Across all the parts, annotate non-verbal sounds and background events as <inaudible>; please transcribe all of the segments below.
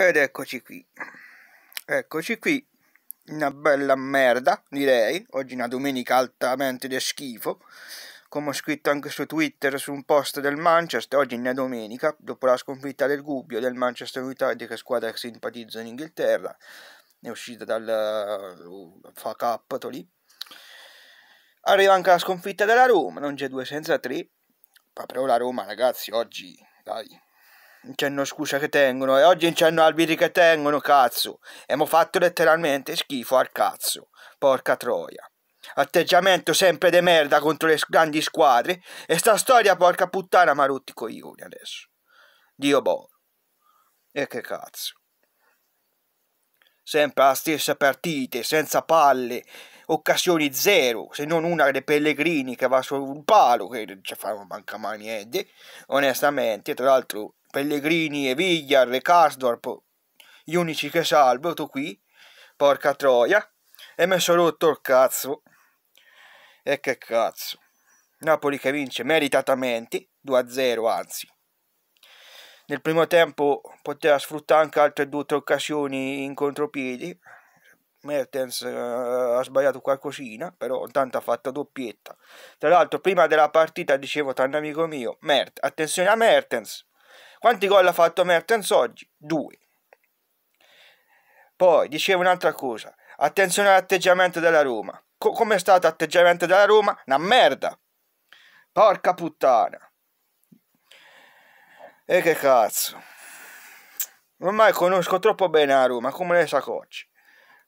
Ed eccoci qui. Eccoci qui. Una bella merda, direi. Oggi una domenica altamente di schifo. Come ho scritto anche su Twitter su un post del Manchester, oggi è una domenica, dopo la sconfitta del Gubbio del Manchester United, che squadra che simpatizza in Inghilterra, è uscita dal uh, fuck up lì. Arriva anche la sconfitta della Roma, non c'è due senza tre. Ma però la Roma, ragazzi, oggi, dai, non no scusa che tengono e oggi non no arbitri che tengono cazzo e abbiamo fatto letteralmente schifo al cazzo porca troia atteggiamento sempre de merda contro le grandi squadre e sta storia porca puttana ma rotti coglioni adesso dio boh e che cazzo sempre la stessa partita senza palle occasioni zero, se non una dei pellegrini che va sul palo, che non ci fa manca mai niente, onestamente, tra l'altro Pellegrini, e Vigliar e Karsdorp, gli unici che salvo, tu qui, porca troia, e mi sono rotto il cazzo. E che cazzo. Napoli che vince meritatamente, 2-0 anzi. Nel primo tempo poteva sfruttare anche altre due o tre occasioni in contropiedi. Mertens eh, ha sbagliato qualcosina, però intanto ha fatto doppietta. Tra l'altro prima della partita dicevo tra un amico mio, Mert, attenzione a Mertens, quanti gol ha fatto Mertens oggi? Due. Poi dicevo un'altra cosa. Attenzione all'atteggiamento della Roma. Co- Come è stato l'atteggiamento della Roma? Una merda. Porca puttana. E che cazzo. Ormai conosco troppo bene la Roma, come le sacocce.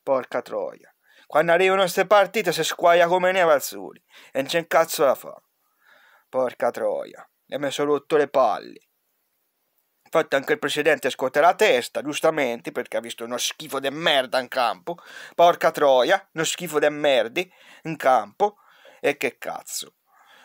Porca troia. Quando arrivano queste partite si squaglia come neve al sole. E non c'è un cazzo da fa. Porca troia. E mi sono rotto le palle. Infatti anche il presidente scuote la testa, giustamente, perché ha visto uno schifo de merda in campo. Porca troia, uno schifo de merdi in campo. E che cazzo.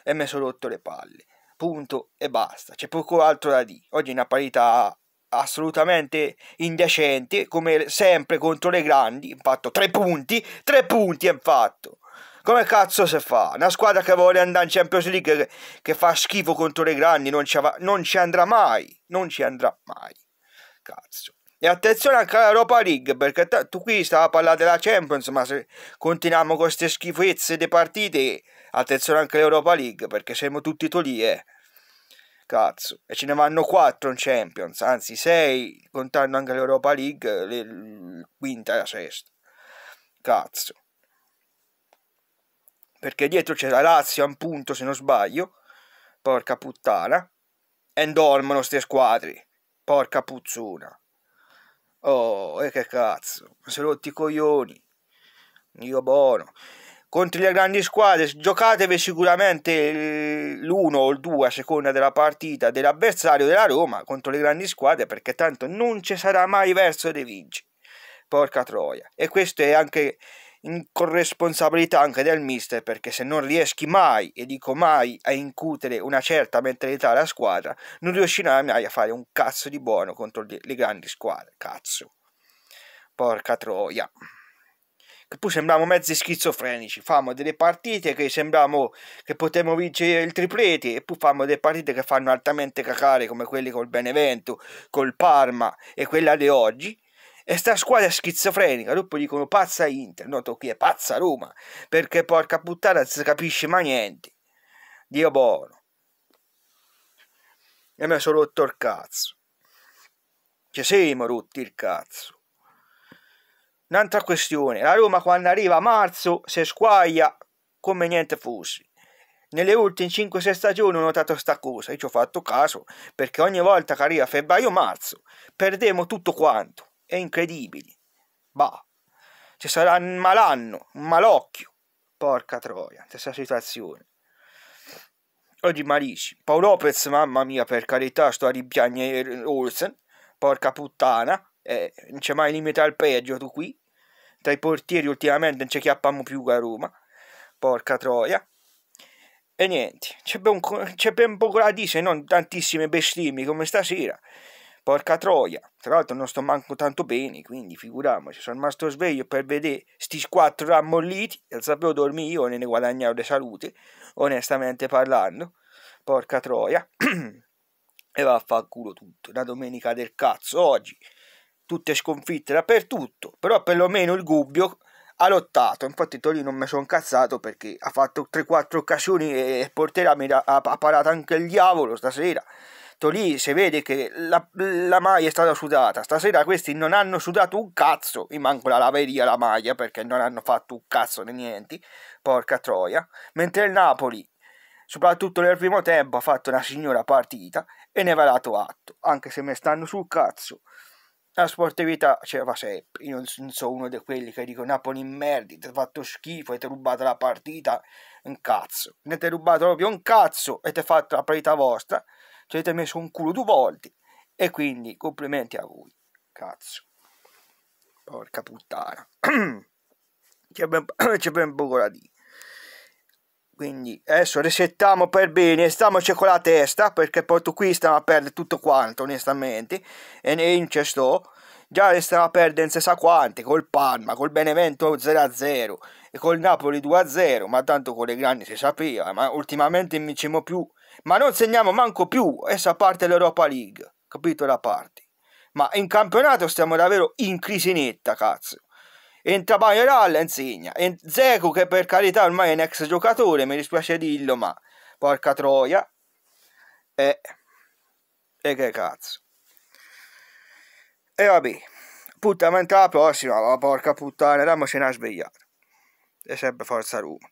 E mi sono rotto le palle. Punto e basta. C'è poco altro da dire. Oggi è una parità assolutamente indecente, come sempre contro le grandi. Infatti tre punti, tre punti hanno fatto. Come cazzo si fa? Una squadra che vuole andare in Champions League che, che fa schifo contro le grandi non ci, non ci andrà mai. Non ci andrà mai. Cazzo. E attenzione anche all'Europa League, perché tu qui stava parlare della Champions, ma se continuiamo con queste schifezze di partite, attenzione anche all'Europa League, perché siamo tutti lì, eh. Cazzo, e ce ne vanno 4 in Champions, anzi 6, contando anche l'Europa League, le, quinta e la sesta. Cazzo perché dietro c'è la Lazio a un punto se non sbaglio, porca puttana, e dormono ste squadre, porca puzzona. Oh, e che cazzo, sono rotti i coglioni, io buono. Contro le grandi squadre giocatevi sicuramente l'uno o il due a seconda della partita dell'avversario della Roma contro le grandi squadre perché tanto non ci sarà mai verso di vinci Porca troia. E questo è anche in corresponsabilità anche del mister perché se non riesci mai, e dico mai, a incutere una certa mentalità alla squadra, non riuscirai mai a fare un cazzo di buono contro le grandi squadre. Cazzo. Porca troia. Che poi sembriamo mezzi schizofrenici, famo delle partite che sembriamo che potremmo vincere il triplete e poi famo delle partite che fanno altamente cacare come quelle col Benevento, col Parma e quella di oggi e sta squadra schizofrenica, dopo dicono pazza Inter, noto qui è pazza Roma, perché porca puttana non si capisce mai niente. Dio buono. E mi sono rotto il cazzo. Ci siamo rotti il cazzo. Un'altra questione, la Roma quando arriva a marzo si squaglia come niente fosse. Nelle ultime 5-6 stagioni ho notato sta cosa, io ci ho fatto caso, perché ogni volta che arriva febbraio-marzo perdiamo tutto quanto e incredibili. Bah, ci sarà un malanno, un malocchio. Porca troia, stessa situazione. Oggi Marici, Paolo Lopez, mamma mia, per carità, sto a ripiagnare Olsen. Porca puttana, eh, non c'è mai limite al peggio tu qui. Tra i portieri ultimamente non ci chiappamo più a Roma. Porca troia. E niente, c'è ben, c'è ben poco la dire se non tantissime bestemmie come stasera. Porca troia, tra l'altro non sto manco tanto bene, quindi figuriamoci, sono rimasto sveglio per vedere sti quattro ammolliti, e sapevo dormire io ne, ne guadagnavo di salute, onestamente parlando, porca troia, <clears throat> e va a far culo tutto, una domenica del cazzo oggi, tutte sconfitte dappertutto, però perlomeno il Gubbio ha lottato, infatti Torino non mi sono incazzato perché ha fatto 3-4 occasioni e porterà a, a, a parata anche il diavolo stasera, Certo, lì si vede che la, la maglia è stata sudata. Stasera questi non hanno sudato un cazzo. Mi manco la laveria la maglia perché non hanno fatto un cazzo di niente. Porca troia. Mentre il Napoli, soprattutto nel primo tempo, ha fatto una signora partita e ne va dato atto. Anche se mi stanno sul cazzo la sportività c'era cioè, sempre. Io non sono uno di quelli che dico Napoli in merda, ti ha fatto schifo, e ti ha rubato la partita, un cazzo. Ne ti ha rubato proprio un cazzo e ti ha fatto la partita vostra. Ci avete messo un culo due volte. E quindi complimenti a voi. Cazzo. Porca puttana. <clears throat> c'è, ben, <clears throat> c'è ben poco da dire. Quindi adesso resettiamo per bene, stiamoci con la testa perché porto qui stiamo a perdere tutto quanto onestamente e, e non ci sto già le a perdere se sa quante col Parma, col Benevento 0-0 e col Napoli 2-0, ma tanto con le grandi si sapeva, ma ultimamente non vinciamo più, ma non segniamo manco più, essa parte l'Europa League, capito la parte? Ma in campionato stiamo davvero in crisi netta, cazzo. Entra Bagnaral e insegna, e Zeco che per carità ormai è un ex giocatore, mi dispiace dirlo, ma porca troia. E, eh, e che cazzo. E vabbè, appuntamento alla prossima, ma porca puttana, dammi se ne E sempre forza Roma.